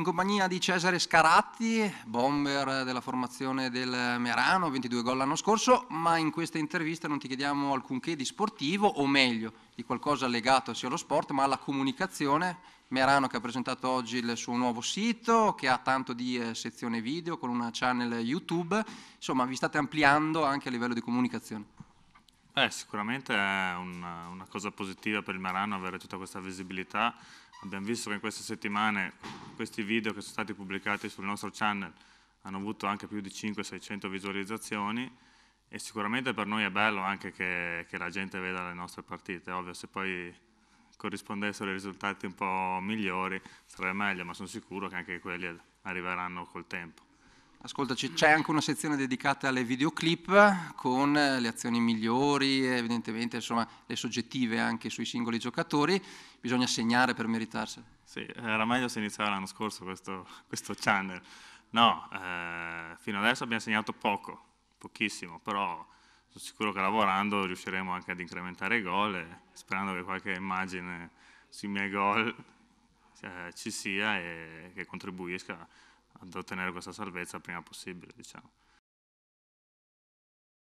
in compagnia di Cesare Scaratti, bomber della formazione del Merano, 22 gol l'anno scorso, ma in questa intervista non ti chiediamo alcunché di sportivo, o meglio, di qualcosa legato sia allo sport, ma alla comunicazione. Merano che ha presentato oggi il suo nuovo sito, che ha tanto di eh, sezione video con una channel YouTube, insomma vi state ampliando anche a livello di comunicazione. Beh, sicuramente è una, una, cosa positiva per il Marano avere tutta questa visibilità. Abbiamo visto che in queste settimane questi video che sono stati pubblicati sul nostro channel hanno avuto anche più di 500-600 visualizzazioni e sicuramente per noi è bello anche che, che, la gente veda le nostre partite. Ovvio, se poi corrispondessero i risultati un po' migliori sarebbe meglio, ma sono sicuro che anche quelli arriveranno col tempo. Ascoltaci, c'è anche una sezione dedicata alle videoclip con eh, le azioni migliori, evidentemente insomma, le soggettive anche sui singoli giocatori, bisogna segnare per meritarsele. Sì, era meglio se iniziava l'anno scorso questo, questo channel. No, eh, fino adesso abbiamo segnato poco, pochissimo, però sono sicuro che lavorando riusciremo anche ad incrementare i gol e sperando che qualche immagine sui miei gol eh, ci sia e che contribuisca ad ottenere questa salvezza prima possibile, diciamo.